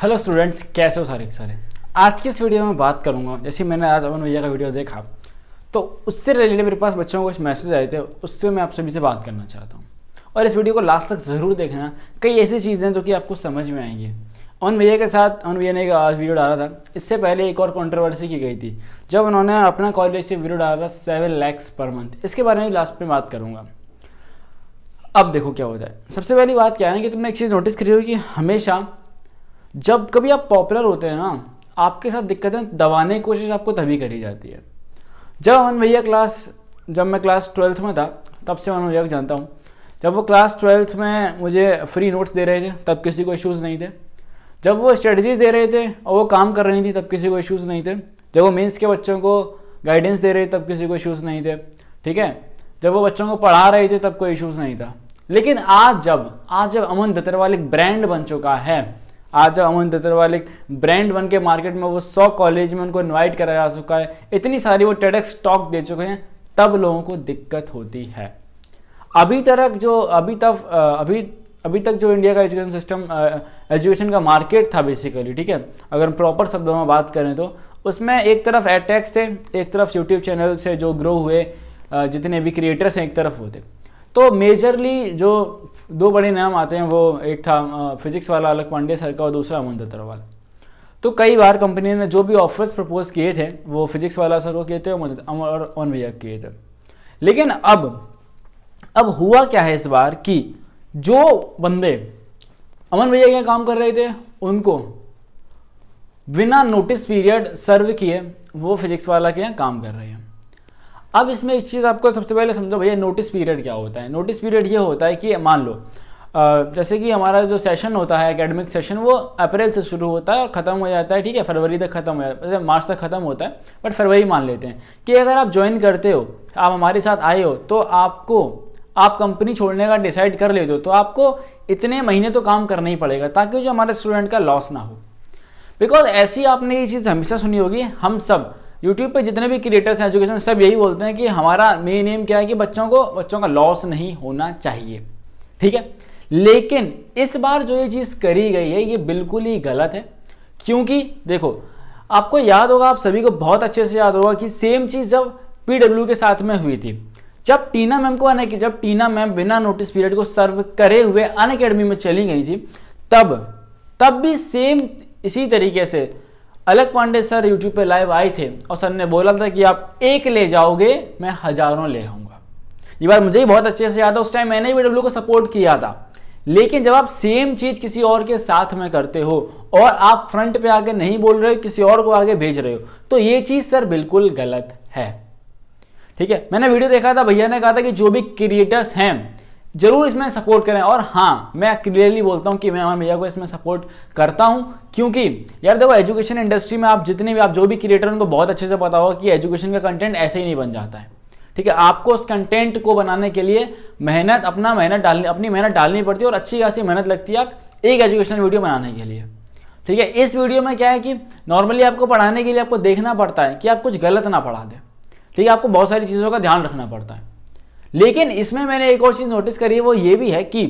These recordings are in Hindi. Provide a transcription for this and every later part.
हेलो स्टूडेंट्स कैसे हो सारे के सारे आज की इस वीडियो में बात करूँगा जैसे मैंने आज अमन भैया का वीडियो देखा तो उससे रिलेटेड मेरे पास बच्चों को कुछ मैसेज आए थे उससे मैं आप सभी से बात करना चाहता हूँ और इस वीडियो को लास्ट तक ज़रूर देखना कई ऐसी चीज़ें जो कि आपको समझ में आएंगी अमन भैया के साथ अमन भैया ने आज वीडियो डाला था इससे पहले एक और कॉन्ट्रोवर्सी की गई थी जब उन्होंने अपना कॉलेज से वीडियो डाला था सेवन लैक्स पर मंथ इसके बारे में लास्ट में बात करूँगा अब देखो क्या होता है सबसे पहली बात क्या है कि तुमने एक चीज़ नोटिस करी होगी हमेशा जब कभी आप पॉपुलर होते हैं ना आपके साथ दिक्कतें दबाने की कोशिश आपको तभी करी जाती है जब अमन भैया क्लास जब मैं क्लास ट्वेल्थ में था तब से अमन भैया को जानता हूँ जब वो क्लास ट्वेल्थ में मुझे फ्री नोट्स दे रहे थे तब किसी को इश्यूज़ नहीं थे जब वो स्ट्रेटजीज दे रहे थे और वो काम कर रही थी तब किसी को इश्यूज़ नहीं थे जब वो मेंस के बच्चों को गाइडेंस दे रहे थे तब किसी को इश्यूज़ नहीं थे ठीक है जब वो बच्चों को पढ़ा रहे थे तब कोई इश्यूज़ नहीं था लेकिन आज जब आज जब अमन दत्तरवाल एक ब्रांड बन चुका है आज अमन दत्तरवाल ब्रांड बन के मार्केट में वो सौ कॉलेज में उनको इन्वाइट करा जा चुका है इतनी सारी वो टेडेक्स स्टॉक दे चुके हैं तब लोगों को दिक्कत होती है अभी तक जो अभी तक अभी अभी तक जो इंडिया का एजुकेशन सिस्टम एजुकेशन का मार्केट था बेसिकली ठीक है अगर हम प्रॉपर शब्दों में बात करें तो उसमें एक तरफ एटेक्स थे एक तरफ यूट्यूब चैनल से जो ग्रो हुए जितने भी क्रिएटर्स हैं एक तरफ होते तो मेजरली जो दो बड़े नाम आते हैं वो एक था फिजिक्स वाला अलग पांडे सर का और दूसरा अमन दत्तरवाल तो कई बार कंपनी ने जो भी ऑफर्स प्रपोज किए थे वो फिजिक्स वाला सर को किए थे और अमन भैया किए थे लेकिन अब अब हुआ क्या है इस बार कि जो बंदे अमन भैया के काम कर रहे थे उनको बिना नोटिस पीरियड सर्व किए वो फिजिक्स वाला के यहाँ काम कर रहे हैं अब इसमें एक चीज़ आपको सबसे पहले समझो भैया नोटिस पीरियड क्या होता है नोटिस पीरियड ये होता है कि मान लो जैसे कि हमारा जो सेशन होता है एकेडमिक सेशन वो अप्रैल से शुरू होता है और ख़त्म हो जाता है ठीक है फरवरी तक ख़त्म हो जाता है मतलब मार्च तक ख़त्म होता है बट फरवरी मान लेते हैं कि अगर आप ज्वाइन करते हो आप हमारे साथ आए हो तो आपको आप कंपनी छोड़ने का डिसाइड कर लेते हो तो आपको इतने महीने तो काम करना ही पड़ेगा ताकि जो हमारे स्टूडेंट का लॉस ना हो बिकॉज ऐसी आपने ये चीज़ हमेशा सुनी होगी हम सब यूट्यूब पे जितने भी क्रिएटर्स हैं एजुकेशन सब यही बोलते हैं कि हमारा मेन एम क्या है कि बच्चों को बच्चों का लॉस नहीं होना चाहिए ठीक है लेकिन इस बार जो ये चीज़ करी गई है ये बिल्कुल ही गलत है क्योंकि देखो आपको याद होगा आप सभी को बहुत अच्छे से याद होगा कि सेम चीज़ जब पीडब्ल्यू के साथ में हुई थी जब टीना मैम को अन जब टीना मैम बिना नोटिस पीरियड को सर्व करे हुए अन में चली गई थी तब तब भी सेम इसी तरीके से अलग पांडे सर यूट्यूब पे लाइव आए थे और सर ने बोला था कि आप एक ले जाओगे मैं हजारों ले आऊंगा ये बात मुझे ही बहुत अच्छे से याद है उस टाइम मैंने भी डब्ल्यू को सपोर्ट किया था लेकिन जब आप सेम चीज किसी और के साथ में करते हो और आप फ्रंट पे आगे नहीं बोल रहे हो किसी और को आगे भेज रहे हो तो ये चीज सर बिल्कुल गलत है ठीक है मैंने वीडियो देखा था भैया ने कहा था कि जो भी क्रिएटर्स हैं जरूर इसमें सपोर्ट करें और हाँ मैं क्लियरली बोलता हूँ कि मैं अमन भैया को इसमें सपोर्ट करता हूँ क्योंकि यार देखो एजुकेशन इंडस्ट्री में आप जितने भी आप जो भी क्रिएटर उनको बहुत अच्छे से पता होगा कि एजुकेशन का कंटेंट ऐसे ही नहीं बन जाता है ठीक है आपको उस कंटेंट को बनाने के लिए मेहनत अपना मेहनत डालनी अपनी मेहनत डालनी पड़ती है और अच्छी खासी मेहनत लगती है आप एक एजुकेशनल वीडियो बनाने के लिए ठीक है इस वीडियो में क्या है कि नॉर्मली आपको पढ़ाने के लिए आपको देखना पड़ता है कि आप कुछ गलत ना पढ़ा दें ठीक है आपको बहुत सारी चीज़ों का ध्यान रखना पड़ता है लेकिन इसमें मैंने एक और चीज़ नोटिस करी है वो ये भी है कि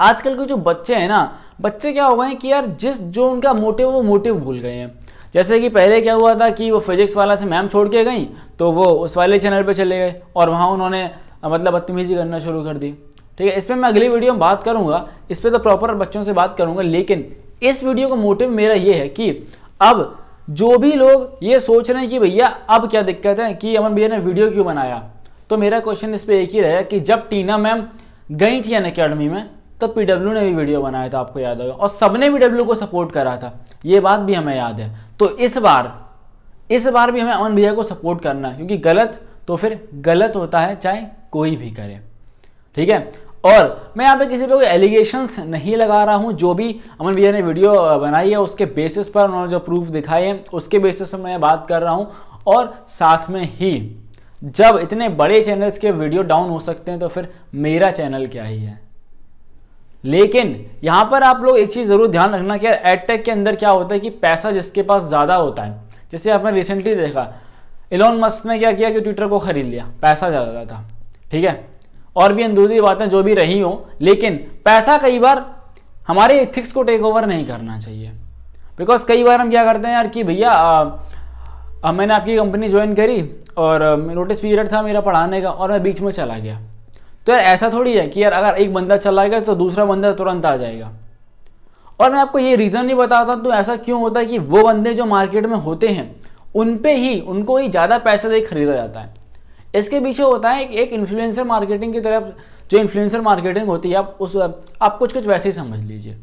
आजकल के जो बच्चे हैं ना बच्चे क्या हो गए कि यार जिस जो उनका मोटिव वो मोटिव भूल गए हैं जैसे कि पहले क्या हुआ था कि वो फिजिक्स वाला से मैम छोड़ के गई तो वो उस वाले चैनल पे चले गए और वहाँ उन्होंने मतलब बदतमीजी करना शुरू कर दी ठीक है इस पर मैं अगली वीडियो में बात करूँगा इस पर तो प्रॉपर बच्चों से बात करूँगा लेकिन इस वीडियो का मोटिव मेरा ये है कि अब जो भी लोग ये सोच रहे हैं कि भैया अब क्या दिक्कत है कि अमन भैया ने वीडियो क्यों बनाया तो मेरा क्वेश्चन इस पर एक ही रहेगा कि जब टीना मैम गई थी अन अकेडमी में तब तो पीडब्ल्यू ने भी वीडियो बनाया था आपको याद होगा और सबने पीडब्ल्यू को सपोर्ट करा था ये बात भी हमें याद है तो इस बार इस बार भी हमें अमन भैया को सपोर्ट करना है क्योंकि गलत तो फिर गलत होता है चाहे कोई भी करे ठीक है और मैं यहाँ पे किसी पे कोई एलिगेशंस नहीं लगा रहा हूँ जो भी अमन भैया ने वीडियो बनाई है उसके बेसिस पर उन्होंने जो प्रूफ दिखाए हैं उसके बेसिस पर मैं बात कर रहा हूँ और साथ में ही जब इतने बड़े चैनल्स के वीडियो डाउन हो सकते हैं तो फिर मेरा चैनल क्या ही है लेकिन यहां पर आप लोग एक चीज़ ज़रूर ध्यान रखना कि एडटेक के अंदर क्या होता है कि पैसा जिसके पास ज़्यादा होता है जैसे आपने रिसेंटली देखा इलोन मस्क ने क्या किया कि ट्विटर को ख़रीद लिया पैसा ज़्यादा था ठीक है और भी अंदरूनी बातें जो भी रही हों लेकिन पैसा कई बार हमारे इथिक्स को टेक ओवर नहीं करना चाहिए बिकॉज कई बार हम क्या करते हैं यार कि भैया अब मैंने आपकी कंपनी ज्वाइन करी और नोटिस पीरियड था मेरा पढ़ाने का और मैं बीच में चला गया तो यार ऐसा थोड़ी है कि यार अगर एक बंदा चला गया तो दूसरा बंदा तुरंत आ जाएगा और मैं आपको ये रीज़न नहीं बताता तो ऐसा क्यों होता है कि वो बंदे जो मार्केट में होते हैं उन पर ही उनको ही ज़्यादा पैसे दे खरीदा जाता है इसके पीछे होता है कि एक इन्फ्लुएंसर मार्केटिंग की तरफ जो इन्फ्लुएंसर मार्केटिंग होती है आप उस आप कुछ कुछ वैसे ही समझ लीजिए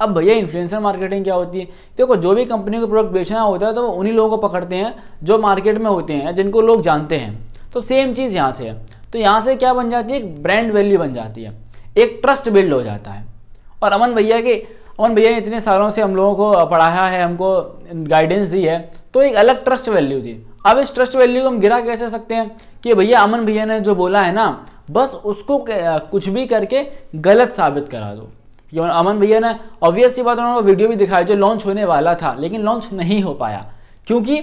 अब भैया इन्फ्लुएंसर मार्केटिंग क्या होती है देखो जो भी कंपनी को प्रोडक्ट बेचना होता है तो वो उन्हीं लोगों को पकड़ते हैं जो मार्केट में होते हैं जिनको लोग जानते हैं तो सेम चीज़ यहाँ से है तो यहाँ से क्या बन जाती है एक ब्रांड वैल्यू बन जाती है एक ट्रस्ट बिल्ड हो जाता है और अमन भैया के अमन भैया ने इतने सालों से हम लोगों को पढ़ाया है हमको गाइडेंस दी है तो एक अलग ट्रस्ट वैल्यू थी अब इस ट्रस्ट वैल्यू को हम गिरा कैसे सकते हैं कि भैया अमन भैया ने जो बोला है ना बस उसको कुछ भी करके गलत साबित करा दो अमन भैया ने ऑब्वियस सी बात उन्होंने वीडियो भी दिखाया जो लॉन्च होने वाला था लेकिन लॉन्च नहीं हो पाया क्योंकि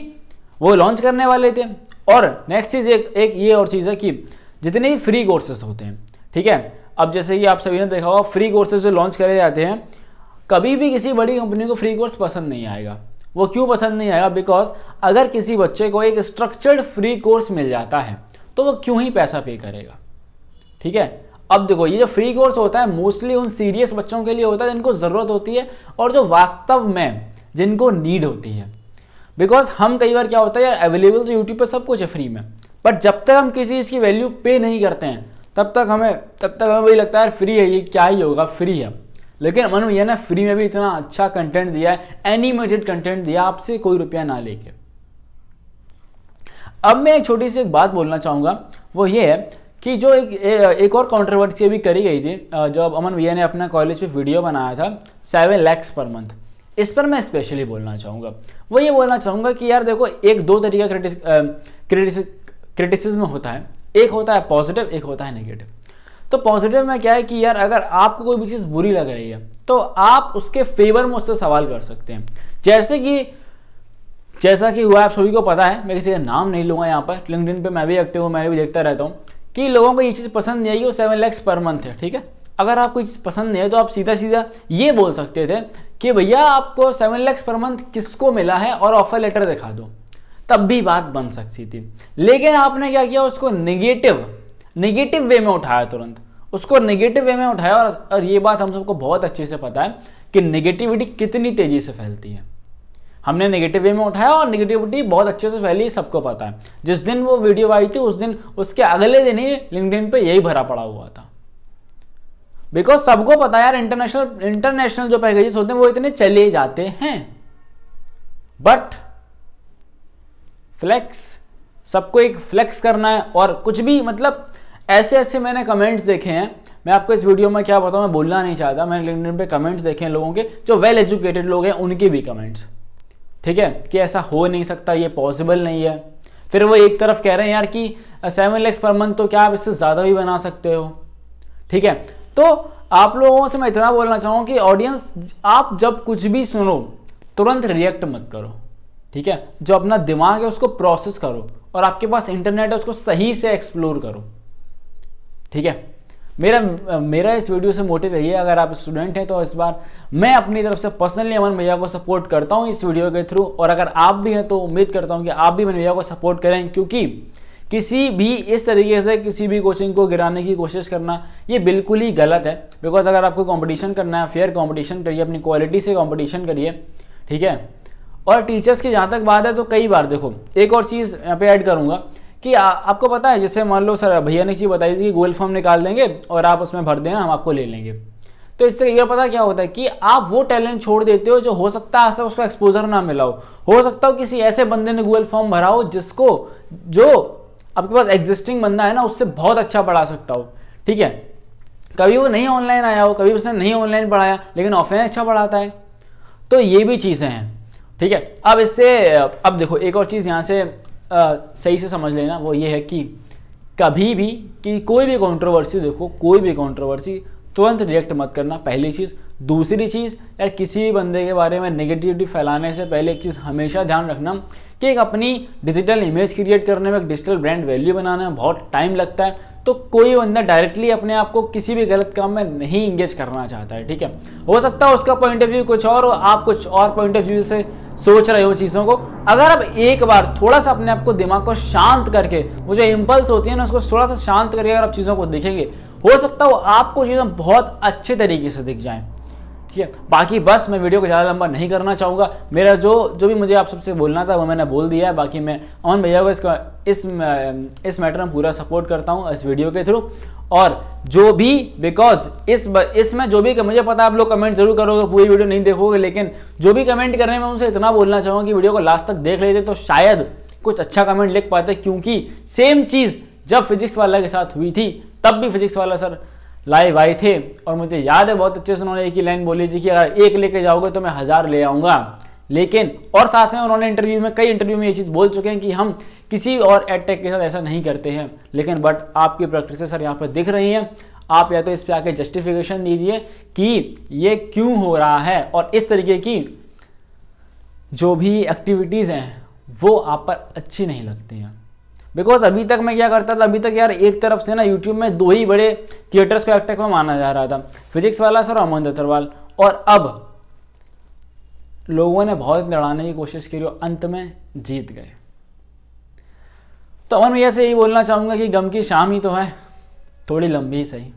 वो लॉन्च करने वाले थे और नेक्स्ट चीज़ एक एक ये और चीज़ है कि जितने भी फ्री कोर्सेज होते हैं ठीक है अब जैसे कि आप सभी ने देखा होगा फ्री कोर्सेज जो लॉन्च करे जाते हैं कभी भी किसी बड़ी कंपनी को फ्री कोर्स पसंद नहीं आएगा वो क्यों पसंद नहीं आएगा बिकॉज अगर किसी बच्चे को एक स्ट्रक्चर्ड फ्री कोर्स मिल जाता है तो वो क्यों ही पैसा पे करेगा ठीक है अब देखो ये जो फ्री कोर्स होता है मोस्टली उन सीरियस बच्चों के लिए होता है जिनको ज़रूरत होती है और जो वास्तव में जिनको नीड होती है बिकॉज हम कई बार क्या होता है यार अवेलेबल तो यूट्यूब पर सब कुछ है फ्री में बट जब तक हम किसी चीज़ की वैल्यू पे नहीं करते हैं तब तक हमें तब तक हमें वही लगता है यार फ्री है ये क्या ही होगा फ्री है लेकिन मन भैया ने फ्री में भी इतना अच्छा कंटेंट दिया है एनिमेटेड कंटेंट दिया आपसे कोई रुपया ना लेके अब मैं एक छोटी सी एक बात बोलना चाहूंगा वो ये है कि जो एक एक और कॉन्ट्रोवर्सी अभी करी गई थी जब अमन भैया ने अपना कॉलेज पे वीडियो बनाया था सेवन लैक्स पर मंथ इस पर मैं स्पेशली बोलना चाहूँगा वो ये बोलना चाहूँगा कि यार देखो एक दो तरीका क्रिटिस क्रिटिसिज्म होता है एक होता है पॉजिटिव एक होता है नेगेटिव तो पॉजिटिव में क्या है कि यार अगर आपको कोई भी चीज़ बुरी लग रही है तो आप उसके फेवर में उससे सवाल कर सकते हैं जैसे कि जैसा कि हुआ आप सभी को पता है मैं किसी का नाम नहीं लूँगा यहाँ पर लिंकड पे मैं भी एक्टिव हूँ मैं भी देखता रहता हूँ कि लोगों को ये चीज़ पसंद नहीं आई वो सेवन लैक्स पर मंथ है ठीक है अगर आपको ये चीज़ पसंद नहीं है तो आप सीधा सीधा ये बोल सकते थे कि भैया आपको सेवन लैक्स पर मंथ किसको मिला है और ऑफर लेटर दिखा दो तब भी बात बन सकती थी लेकिन आपने क्या किया उसको निगेटिव निगेटिव वे में उठाया तुरंत उसको निगेटिव वे में उठाया और, और ये बात हम सबको बहुत अच्छे से पता है कि निगेटिविटी कितनी तेज़ी से फैलती है हमने नेगेटिव वे में उठाया और नेगेटिविटी बहुत अच्छे से फैली सबको पता है जिस दिन वो वीडियो आई थी उस दिन उसके अगले दिन ही लिंकडिन पे यही भरा पड़ा हुआ था बिकॉज सबको पता यार इंटरनेशनल इंटरनेशनल जो पैकेजेस होते हैं वो इतने चले जाते हैं बट फ्लेक्स सबको एक फ्लेक्स करना है और कुछ भी मतलब ऐसे ऐसे मैंने कमेंट्स देखे हैं मैं आपको इस वीडियो में क्या बताऊं मैं बोलना नहीं चाहता मैंने लिंकडिन पे कमेंट्स देखे हैं लोगों के जो वेल एजुकेटेड लोग हैं उनके भी कमेंट्स ठीक है कि ऐसा हो नहीं सकता ये पॉसिबल नहीं है फिर वो एक तरफ कह रहे हैं यार कि सेवन लैक्स पर मंथ तो क्या आप इससे ज़्यादा भी बना सकते हो ठीक है तो आप लोगों से मैं इतना बोलना चाहूँगा कि ऑडियंस आप जब कुछ भी सुनो तुरंत रिएक्ट मत करो ठीक है जो अपना दिमाग है उसको प्रोसेस करो और आपके पास इंटरनेट है उसको सही से एक्सप्लोर करो ठीक है मेरा मेरा इस वीडियो से मोटिव यही है अगर आप स्टूडेंट हैं तो इस बार मैं अपनी तरफ से पर्सनली अमन भैया को सपोर्ट करता हूं इस वीडियो के थ्रू और अगर आप भी हैं तो उम्मीद करता हूं कि आप भी अमन भैया को सपोर्ट करें क्योंकि किसी भी इस तरीके से किसी भी कोचिंग को गिराने की कोशिश करना ये बिल्कुल ही गलत है बिकॉज अगर आपको कॉम्पिटिशन करना है फेयर कॉम्पिटिशन करिए अपनी क्वालिटी से कॉम्पिटिशन करिए ठीक है और टीचर्स की जहाँ तक बात है तो कई बार देखो एक और चीज़ यहाँ पे ऐड करूँगा कि आ, आपको पता है जैसे मान लो सर भैया ने चीज़ बताई थी कि गूगल फॉर्म निकाल देंगे और आप उसमें भर देना हम आपको ले लेंगे तो इससे यह पता क्या होता है कि आप वो टैलेंट छोड़ देते हो जो हो सकता है आज तक उसका एक्सपोजर ना मिला हो हो सकता हो किसी ऐसे बंदे ने गूगल फॉर्म भरा हो जिसको जो आपके पास एग्जिस्टिंग बंदा है ना उससे बहुत अच्छा पढ़ा सकता हो ठीक है कभी वो नहीं ऑनलाइन आया हो कभी उसने नहीं ऑनलाइन पढ़ाया लेकिन ऑफलाइन अच्छा पढ़ाता है तो ये भी चीज़ें हैं ठीक है अब इससे अब देखो एक और चीज़ यहाँ से सही से समझ लेना वो ये है कि कभी भी कि कोई भी कंट्रोवर्सी देखो कोई भी कंट्रोवर्सी तुरंत रिएक्ट मत करना पहली चीज़ दूसरी चीज़ यार किसी भी बंदे के बारे में नेगेटिविटी फैलाने से पहले एक चीज़ हमेशा ध्यान रखना कि एक अपनी डिजिटल इमेज क्रिएट करने में एक डिजिटल ब्रांड वैल्यू बनाना बहुत टाइम लगता है तो कोई बंदा डायरेक्टली अपने आप को किसी भी गलत काम में नहीं इंगेज करना चाहता है ठीक है हो सकता है उसका पॉइंट ऑफ व्यू कुछ और हो आप कुछ और पॉइंट ऑफ व्यू से सोच रहे हो चीज़ों को अगर आप एक बार थोड़ा सा अपने आप को दिमाग को शांत करके वो जो इम्पल्स होती है ना उसको थोड़ा सा शांत करके अगर आप चीज़ों को देखेंगे हो सकता वो आपको चीज़ें बहुत अच्छे तरीके से दिख जाएँ ठीक है बाकी बस मैं वीडियो को ज़्यादा लंबा नहीं करना चाहूँगा मेरा जो जो भी मुझे आप सबसे बोलना था वो मैंने बोल दिया है बाकी मैं अमन भैया को इसका इस इस मैटर में पूरा सपोर्ट करता हूँ इस वीडियो के थ्रू और जो भी बिकॉज इस इसमें जो भी मुझे पता है आप लोग कमेंट जरूर करोगे पूरी वीडियो नहीं देखोगे लेकिन जो भी कमेंट करने में उनसे इतना बोलना चाहूँगा कि वीडियो को लास्ट तक देख लेते तो शायद कुछ अच्छा कमेंट लिख पाते क्योंकि सेम चीज़ जब फिजिक्स वाला के साथ हुई थी तब भी फिजिक्स वाला सर लाइव आए थे और मुझे याद है बहुत अच्छे से उन्होंने एक ही लाइन बोली थी कि अगर एक लेके जाओगे तो मैं हज़ार ले आऊँगा लेकिन और साथ में उन्होंने इंटरव्यू में कई इंटरव्यू में ये चीज़ बोल चुके हैं कि हम किसी और एडटेक के साथ ऐसा नहीं करते हैं लेकिन बट आपकी प्रैक्टिस सर यहाँ पर दिख रही हैं आप या तो इस पर आके जस्टिफिकेशन दीजिए कि ये क्यों हो रहा है और इस तरीके की जो भी एक्टिविटीज़ हैं वो आप पर अच्छी नहीं लगती हैं बिकॉज अभी तक मैं क्या करता था अभी तक यार एक तरफ से ना यूट्यूब में दो ही बड़े थिएटर्स को एक्टर में माना जा रहा था फिजिक्स वाला सर अमन अथरवाल और अब लोगों ने बहुत लड़ाने की कोशिश की और अंत में जीत गए तो अमन भैया से यही बोलना चाहूँगा कि गम की शाम ही तो है थोड़ी लंबी ही सही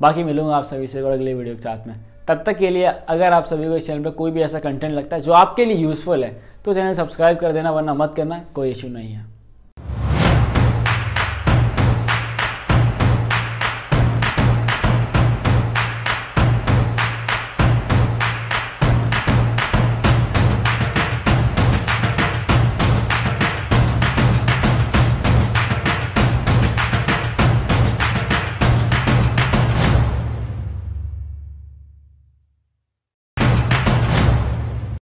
बाकी मिलूंगा आप सभी से और अगले वीडियो के साथ में तब तक के लिए अगर आप सभी को इस चैनल पर कोई भी ऐसा कंटेंट लगता है जो आपके लिए यूज़फुल है तो चैनल सब्सक्राइब कर देना वरना मत करना कोई इशू नहीं है